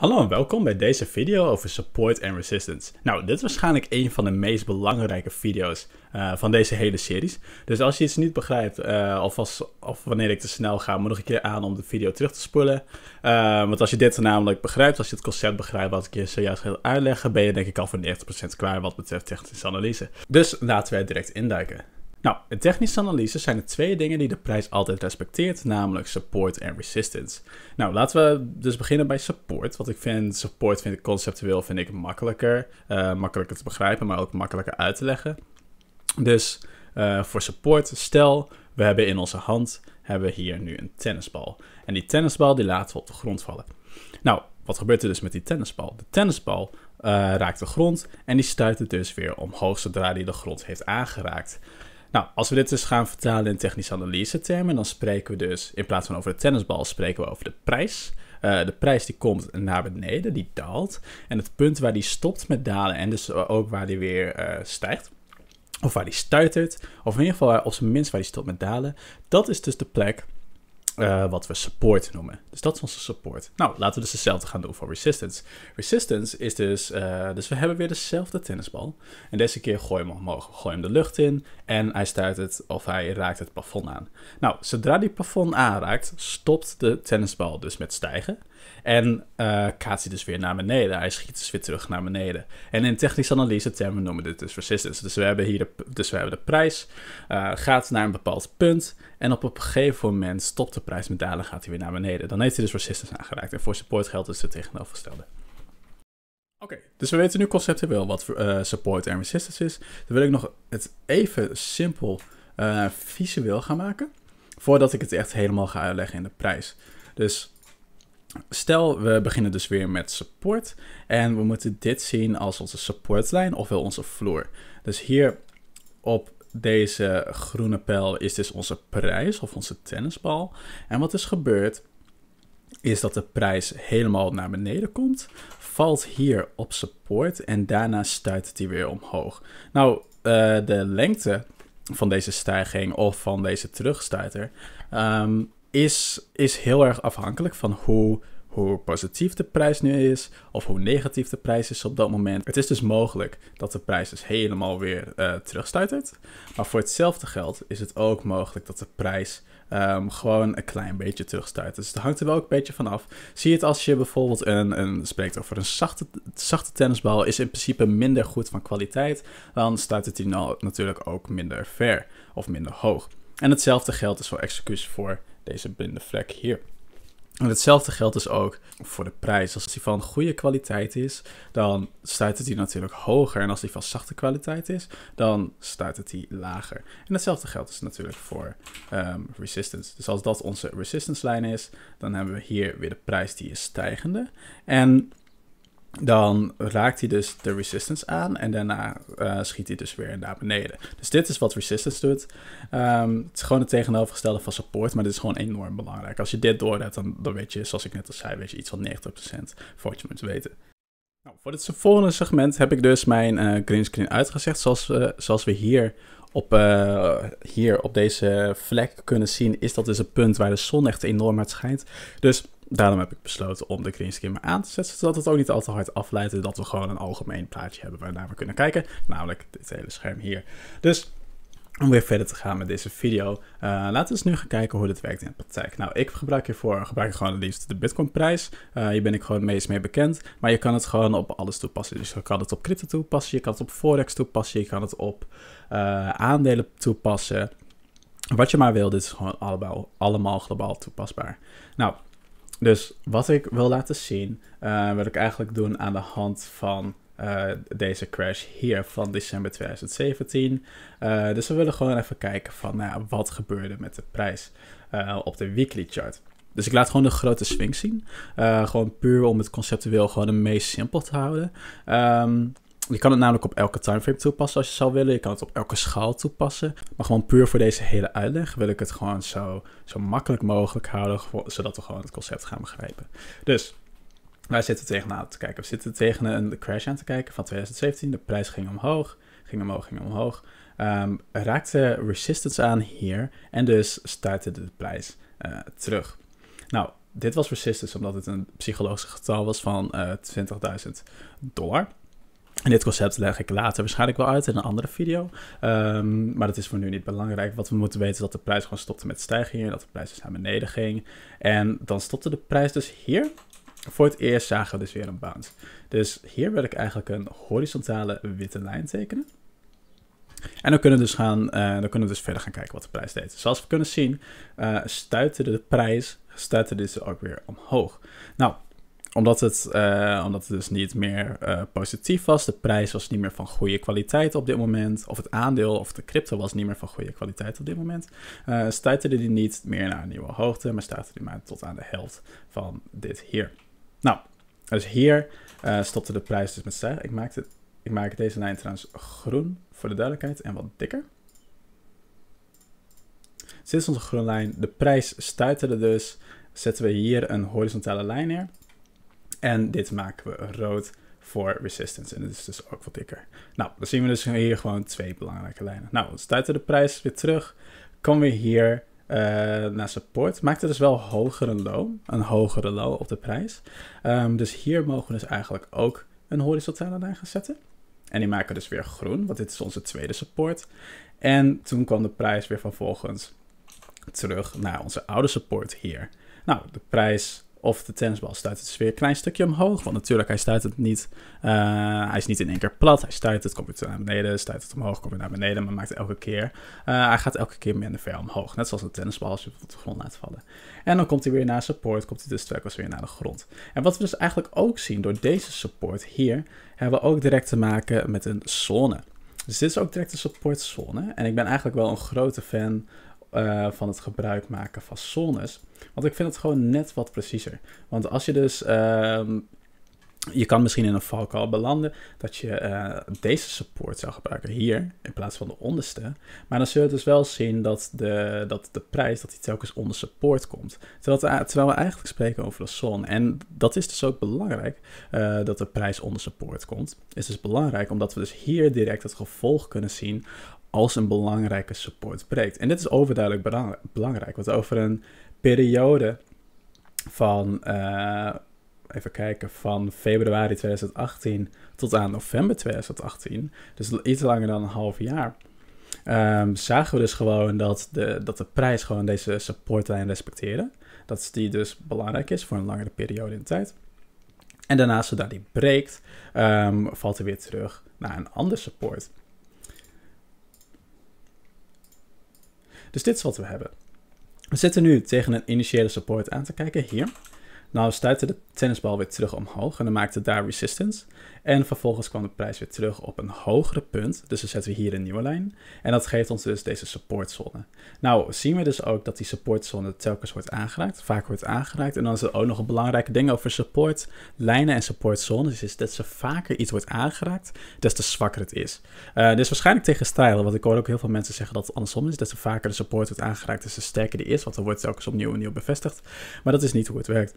Hallo en welkom bij deze video over support en resistance. Nou, dit is waarschijnlijk een van de meest belangrijke video's eh, van deze hele series. Dus als je iets niet begrijpt, eh, of, als, of wanneer ik te snel ga, moet nog een keer aan om de video terug te spullen. Eh, want als je dit namelijk begrijpt, als je het concept begrijpt wat ik je zojuist wil uitleggen, ben je denk ik al voor 90% klaar wat betreft technische analyse. Dus laten wij direct induiken. Nou, in technische analyse zijn er twee dingen die de prijs altijd respecteert, namelijk support en resistance. Nou, laten we dus beginnen bij support, want ik vind support vind ik conceptueel vind ik makkelijker, eh, makkelijker te begrijpen, maar ook makkelijker uit te leggen. Dus eh, voor support, stel we hebben in onze hand hebben we hier nu een tennisbal en die tennisbal die laten we op de grond vallen. Nou, wat gebeurt er dus met die tennisbal? De tennisbal eh, raakt de grond en die stuit het dus weer omhoog zodra die de grond heeft aangeraakt. Nou, als we dit dus gaan vertalen in technische analyse termen, dan spreken we dus in plaats van over de tennisbal, spreken we over de prijs. Eh, de prijs die komt naar beneden, die daalt. En het punt waar die stopt met dalen en dus ook waar die weer eh, stijgt, of waar die stuitert, of in ieder geval op zijn minst waar die stopt met dalen, dat is dus de plek eh, wat we support noemen. Dus dat is onze support. Nou, laten we dus hetzelfde gaan doen voor resistance. Resistance is dus, eh, dus we hebben weer dezelfde tennisbal. En deze keer gooi hem omhoog, gooi hem de lucht in en hij stuit het of hij raakt het plafond aan. Nou, zodra die plafond aanraakt, stopt de tennisbal dus met stijgen. En uh, eh, gaat hij dus weer naar beneden. Hij schiet dus weer terug naar beneden. En in technische analyse termen noemen we dit dus resistance. Dus we hebben hier de, dus we hebben de prijs. Eh, gaat naar een bepaald punt. En op een gegeven moment stopt de prijs met dalen. Gaat hij weer naar beneden. Dan heeft hij dus resistance aangeraakt. En voor support geldt dus het tegenovergestelde. Oké, dus we weten nu conceptueel wat eh, support en resistance is. Dan wil ik nog het even simpel visueel gaan maken. Voordat ik het echt helemaal ga uitleggen in de prijs. Dus Stel, we beginnen dus weer met support en we moeten dit zien als onze supportlijn ofwel onze vloer. Dus hier op deze groene pijl is dus onze prijs of onze tennisbal. En wat is gebeurd is dat de prijs helemaal naar beneden komt, valt hier op support en daarna stuit die weer omhoog. Nou, eh, de lengte van deze stijging of van deze terugstuiter um, is, is heel erg afhankelijk van hoe, hoe positief de prijs nu is of hoe negatief de prijs is op dat moment. Het is dus mogelijk dat de prijs dus helemaal weer uh, Maar voor hetzelfde geld is het ook mogelijk dat de prijs ehm, gewoon een klein beetje terugstuit. Dus het hangt er wel een beetje van af. Zie het als je bijvoorbeeld een, een spreekt over een zachte, zachte tennisbal, is in principe minder goed van kwaliteit, dan stuit het die nou natuurlijk ook minder ver of minder hoog. En hetzelfde geldt dus voor excuus voor deze blinde vlek hier. En hetzelfde geldt dus ook voor de prijs. Als die van goede kwaliteit is, dan staat het die natuurlijk hoger. En als die van zachte kwaliteit is, dan staat het die lager. En hetzelfde geldt dus natuurlijk voor ehm, resistance. Dus als dat onze resistance lijn is, dan hebben we hier weer de prijs die is stijgende. En dan raakt hij dus de resistance aan en daarna eh, schiet hij dus weer naar beneden. Dus dit is wat resistance doet. Ehm, het is gewoon het tegenovergestelde van support, maar dit is gewoon enorm belangrijk. Als je dit doorhebt, dan, dan weet je, zoals ik net al zei, weet je iets van 90% voor wat je moet weten. Nou, voor het volgende segment heb ik dus mijn uh, eh, green screen uitgezegd, zoals, zoals we hier op, eh, hier op deze vlek kunnen zien, is dat dus een punt waar de zon echt enorm uit schijnt. Dus Daarom heb ik besloten om de greenscreen maar aan te zetten, zodat het ook niet al te hard afleidt dat we gewoon een algemeen plaatje hebben waarnaar we kunnen kijken, namelijk dit hele scherm hier. Dus om weer verder te gaan met deze video, eh, laten we eens nu gaan kijken hoe dit werkt in de praktijk. Nou, ik gebruik hiervoor gebruik gewoon het liefst de Bitcoin prijs. Eh, hier ben ik gewoon het meest mee bekend, maar je kan het gewoon op alles toepassen. Dus je kan het op crypto toepassen, je kan het op forex toepassen, je kan het op eh, aandelen toepassen. Wat je maar wil, dit is gewoon allemaal, allemaal globaal toepasbaar. Nou, dus wat ik wil laten zien, uh, wil ik eigenlijk doen aan de hand van eh, deze crash hier van december 2017. Eh, dus we willen gewoon even kijken van nou, wat gebeurde met de prijs op de weekly chart. Dus ik laat gewoon de grote swing zien. gewoon puur om het conceptueel gewoon een meest simpel te houden. Ehm, je kan het namelijk op elke timeframe toepassen als je zou willen. Je kan het op elke schaal toepassen. Maar gewoon puur voor deze hele uitleg wil ik het gewoon zo, zo makkelijk mogelijk houden. Zodat we gewoon het concept gaan begrijpen. Dus wij zitten tegenaan te kijken. We zitten tegen een crash aan te kijken van 2017. De prijs ging omhoog, ging omhoog, ging omhoog. Ehm, raakte resistance aan hier en dus startte de prijs eh, terug. Nou, dit was resistance omdat het een psychologisch getal was van 20.000 eh, dollar. En dit concept leg ik later waarschijnlijk wel uit in een andere video. Ehm, maar dat is voor nu niet belangrijk. Wat we moeten weten is dat de prijs gewoon stopte met stijgingen. Dat de prijs dus naar beneden ging. En dan stopte de prijs dus hier. Voor het eerst zagen we dus weer een bounce. Dus hier wil ik eigenlijk een horizontale witte lijn tekenen. En dan kunnen, we dus gaan, eh, dan kunnen we dus verder gaan kijken wat de prijs deed. Zoals we kunnen zien, eh, stuitte de prijs, stuitte dit dus ook weer omhoog. Nou, omdat het, eh, omdat het dus niet meer eh, positief was. De prijs was niet meer van goede kwaliteit op dit moment. Of het aandeel of de crypto was niet meer van goede kwaliteit op dit moment. Uh, eh, stuiterde die niet meer naar een nieuwe hoogte, maar stuiterde die maar tot aan de helft van dit hier. Nou, dus hier stopte de prijs dus met stijgen. Ik maak, het, ik maak deze lijn trouwens groen voor de duidelijkheid en wat dikker. Sinds onze groene lijn. De prijs stuiterde dus. Zetten we hier een horizontale lijn neer. En dit maken we rood voor resistance. En dat is dus ook wat dikker. Nou, dan zien we dus hier gewoon twee belangrijke lijnen. Nou, we stuiten de prijs weer terug. Komen we hier eh, naar support. Maakt dus wel hogere een low. Een hogere low op de prijs. Ehm, dus hier mogen we dus eigenlijk ook een horizontale lijn gaan zetten. En die maken we dus weer groen, want dit is onze tweede support. En toen kwam de prijs weer vervolgens terug naar onze oude support hier. Nou, de prijs of de tennisbal stuit het weer een klein stukje omhoog. Want natuurlijk, hij stuit het niet. Eh, hij is niet in één keer plat. Hij stuit het, komt weer naar beneden, stuit het omhoog, komt weer naar beneden. Maar maakt elke keer. Eh, hij gaat elke keer minder ver omhoog. Net zoals een tennisbal als je het op de grond laat vallen. En dan komt hij weer naar support, komt hij dus telkens weer naar de grond. En wat we dus eigenlijk ook zien door deze support hier, hebben we ook direct te maken met een zone. Dus dit is ook direct een supportzone. En ik ben eigenlijk wel een grote fan eh, van het gebruik maken van zones. Want ik vind het gewoon net wat preciezer. Want als je dus. Ehm, je kan misschien in een valkuil belanden dat je eh, deze support zou gebruiken hier in plaats van de onderste. Maar dan zul je dus wel zien dat de, dat de prijs dat die telkens onder support komt. Terwijl, terwijl we eigenlijk spreken over de zone En dat is dus ook belangrijk eh, dat de prijs onder support komt. Is dus belangrijk omdat we dus hier direct het gevolg kunnen zien als een belangrijke support breekt. En dit is overduidelijk belangrijk, want over een periode van, eh, even kijken, van februari 2018 tot aan november 2018, dus iets langer dan een half jaar, ehm, zagen we dus gewoon dat de, dat de prijs gewoon deze supportlijn respecteerde. Dat die dus belangrijk is voor een langere periode in de tijd. En daarna, zodra die breekt, ehm, valt hij weer terug naar een ander support. Dus dit is wat we hebben. We zitten nu tegen een initiële support aan te kijken hier. Nou stuitte de tennisbal weer terug omhoog en dan maakte daar resistance. En vervolgens kwam de prijs weer terug op een hogere punt. Dus dan zetten we hier een nieuwe lijn. En dat geeft ons dus deze supportzone. Nou zien we dus ook dat die supportzone telkens wordt aangeraakt. Vaak wordt aangeraakt. En dan is er ook nog een belangrijke ding over supportlijnen en supportzones. Is dat ze vaker iets wordt aangeraakt, des te zwakker het is. Dit eh, dus waarschijnlijk stijlen. Want ik hoor ook heel veel mensen zeggen dat het andersom is. Dat ze vaker de support wordt aangeraakt, des te sterker die is. Want dan wordt telkens opnieuw en nieuw bevestigd. Maar dat is niet hoe het werkt.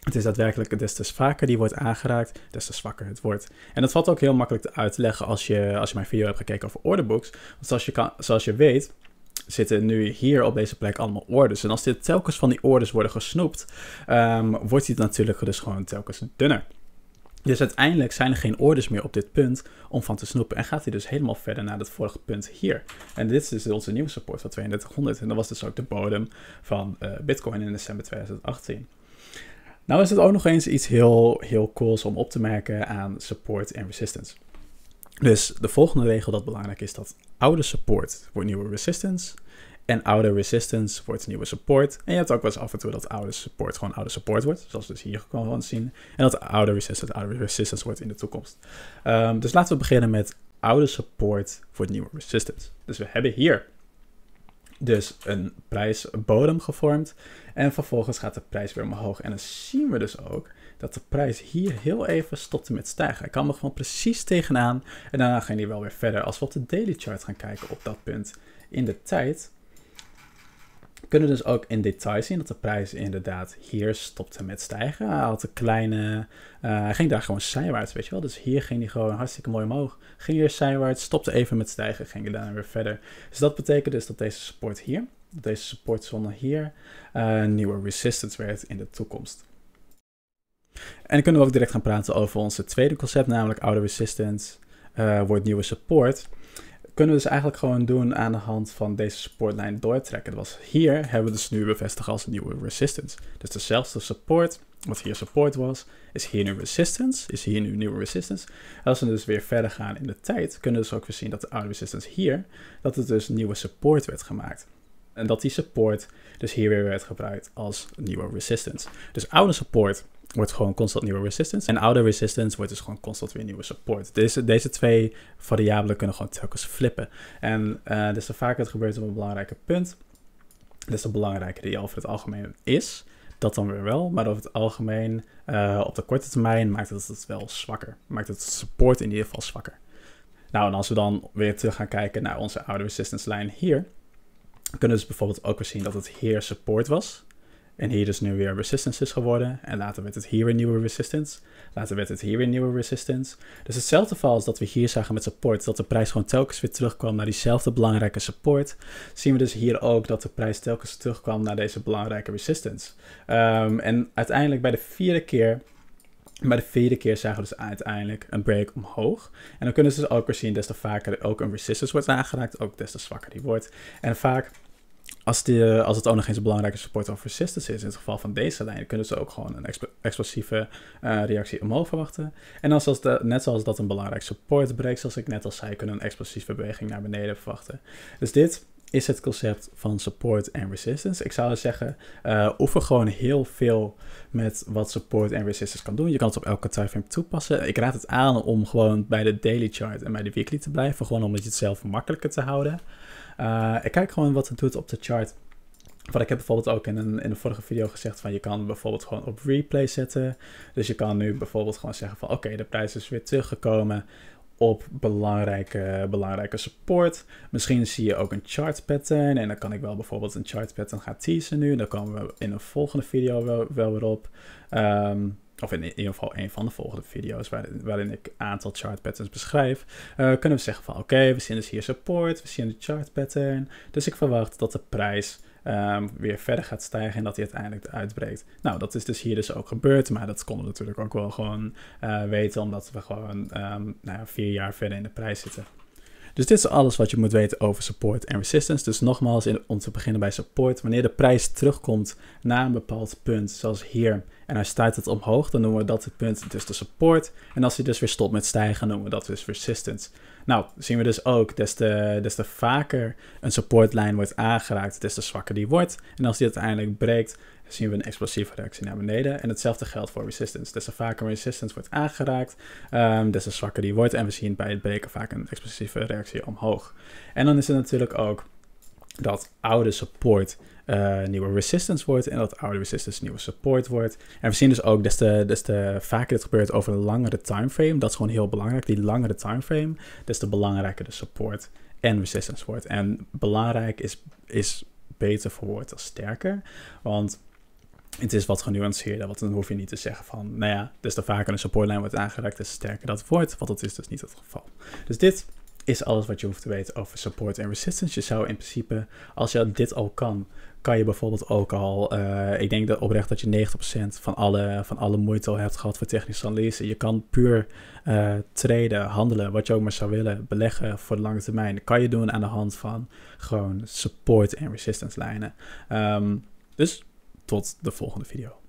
Het is daadwerkelijk des te vaker die wordt aangeraakt, des te zwakker het wordt. En dat valt ook heel makkelijk te uitleggen als je, als je mijn video hebt gekeken over orderbooks. Want zoals je, kan, zoals je weet, zitten nu hier op deze plek allemaal orders. En als dit telkens van die orders worden gesnoept, ehm, wordt dit natuurlijk dus gewoon telkens dunner. Dus uiteindelijk zijn er geen orders meer op dit punt om van te snoepen. En gaat hij dus helemaal verder naar dat vorige punt hier. En dit is dus onze nieuwe support van 3200. En dat was dus ook de bodem van eh, Bitcoin in december 2018. Nou is het ook nog eens iets heel, heel cools om op te merken aan support en resistance. Dus de volgende regel dat belangrijk is dat oude support wordt nieuwe resistance. En oude resistance wordt nieuwe support. En je hebt ook wel eens af en toe dat oude support gewoon oude support wordt. Zoals we dus hier gewoon zien. En dat oude resistance oude resistance wordt in de toekomst. Ehm, dus laten we beginnen met oude support wordt nieuwe resistance. Dus we hebben hier dus een prijsbodem gevormd. En vervolgens gaat de prijs weer omhoog. En dan zien we dus ook dat de prijs hier heel even stopt met stijgen. Hij kan er gewoon precies tegenaan. En daarna gaan die wel weer verder. Als we op de daily chart gaan kijken op dat punt in de tijd, kunnen dus ook in detail zien dat de prijs inderdaad hier stopte met stijgen. Hij had een kleine, eh, hij ging daar gewoon zijwaarts, weet je wel. Dus hier ging hij gewoon hartstikke mooi omhoog. Ging hier zijwaarts, stopte even met stijgen, ging daarna weer verder. Dus dat betekent dus dat deze support hier, dat deze supportzone hier, uh, nieuwe resistance werd in de toekomst. En dan kunnen we ook direct gaan praten over onze tweede concept, namelijk oude resistance eh, wordt nieuwe support kunnen we dus eigenlijk gewoon doen aan de hand van deze supportlijn doortrekken. Was hier hebben we dus nu bevestigd als nieuwe resistance. Dus dezelfde support, wat hier support was, is hier nu resistance, is hier nu nieuwe resistance. Als we dus weer verder gaan in de tijd, kunnen we dus ook weer zien dat de oude resistance hier, dat het dus nieuwe support werd gemaakt. En dat die support dus hier weer werd gebruikt als nieuwe resistance. Dus oude support wordt gewoon constant nieuwe resistance. En oude resistance wordt dus gewoon constant weer nieuwe support. Deze, deze twee variabelen kunnen gewoon telkens flippen. En uh, des te vaker het gebeurt op een belangrijke punt, des te belangrijker die over het algemeen is. Dat dan weer wel, maar over het algemeen eh, op de korte termijn maakt het het wel zwakker. Maakt het support in ieder geval zwakker. Nou, en als we dan weer terug gaan kijken naar onze oude resistance lijn hier, kunnen we dus bijvoorbeeld ook weer zien dat het hier support was. En hier dus nu weer resistance is geworden. En later werd het hier een nieuwe resistance. Later werd het hier een nieuwe resistance. Dus hetzelfde verhaal als dat we hier zagen met support. Dat de prijs gewoon telkens weer terugkwam naar diezelfde belangrijke support. Zien we dus hier ook dat de prijs telkens terugkwam naar deze belangrijke resistance. Ehm, en uiteindelijk bij de vierde keer bij de vierde keer zagen we dus uiteindelijk een break omhoog. En dan kunnen ze dus ook weer zien, des te vaker ook een resistance wordt aangeraakt, ook des te zwakker die wordt. En vaak als, eh, als het ook nog eens een belangrijke support of resistance is, in het geval van deze lijn, kunnen ze ook gewoon een explosieve eh, reactie omhoog verwachten. En als, net zoals dat een belangrijk support breekt, zoals ik net al zei, kunnen een explosieve beweging naar beneden verwachten. Dus dit is het concept van support en resistance. Ik zou zeggen, eh, oefen gewoon heel veel met wat support en resistance kan doen. Je kan het op elke timeframe toepassen. Ik raad het aan om gewoon bij de daily chart en bij de weekly te blijven, gewoon omdat je het zelf makkelijker te houden. Eh, ik kijk gewoon wat het doet op de chart. Want ik heb bijvoorbeeld ook in een, in een vorige video gezegd van je kan bijvoorbeeld gewoon op replay zetten. Dus je kan nu bijvoorbeeld gewoon zeggen van oké, de prijs is weer teruggekomen op belangrijke, belangrijke support. Misschien zie je ook een chart pattern. En dan kan ik wel bijvoorbeeld een chart pattern gaan teasen nu. dan komen we in een volgende video wel, wel weer op. Ehm, of in ieder geval een van de volgende video's waarin, waarin ik een aantal chart patterns beschrijf, eh, kunnen we zeggen van oké, we zien dus hier support, we zien de chart pattern. Dus ik verwacht dat de prijs ehm, weer verder gaat stijgen en dat hij uiteindelijk uitbreekt. Nou, dat is dus hier dus ook gebeurd, maar dat konden we natuurlijk ook wel gewoon eh, weten omdat we gewoon ehm, nou ja, vier jaar verder in de prijs zitten. Dus dit is alles wat je moet weten over support en resistance. Dus nogmaals, om te beginnen bij support, wanneer de prijs terugkomt naar een bepaald punt, zoals hier en hij staat het omhoog, dan noemen we dat het punt dus de support. En als hij dus weer stopt met stijgen, noemen we dat dus resistance. Nou, zien we dus ook, des te, des te vaker een supportlijn wordt aangeraakt, des te zwakker die wordt. En als die uiteindelijk breekt, zien we een explosieve reactie naar beneden. En hetzelfde geldt voor resistance. Des te vaker resistance wordt aangeraakt, ehm, des te zwakker die wordt. En we zien bij het breken vaak een explosieve reactie omhoog. En dan is het natuurlijk ook dat oude support eh, nieuwe resistance wordt en dat oude resistance nieuwe support wordt. En we zien dus ook des te, des te vaker dit gebeurt over een langere timeframe. Dat is gewoon heel belangrijk. Die langere timeframe, des te belangrijker de support en resistance wordt. En belangrijk is, is beter verwoord dan sterker, want het is wat genuanceerder, want dan hoef je niet te zeggen van, nou ja, des te vaker een supportlijn wordt aangeraakt des te sterker dat wordt, want dat is dus niet het geval. Dus dit is alles wat je hoeft te weten over support en resistance. Je zou in principe, als je dit al kan, kan je bijvoorbeeld ook al, eh, ik denk dat oprecht dat je 90% van alle, van alle moeite al hebt gehad voor technische analyse. Je kan puur uh, traden, handelen, wat je ook maar zou willen, beleggen voor de lange termijn. Dat kan je doen aan de hand van gewoon support en resistance lijnen. Ehm, dus tot de volgende video.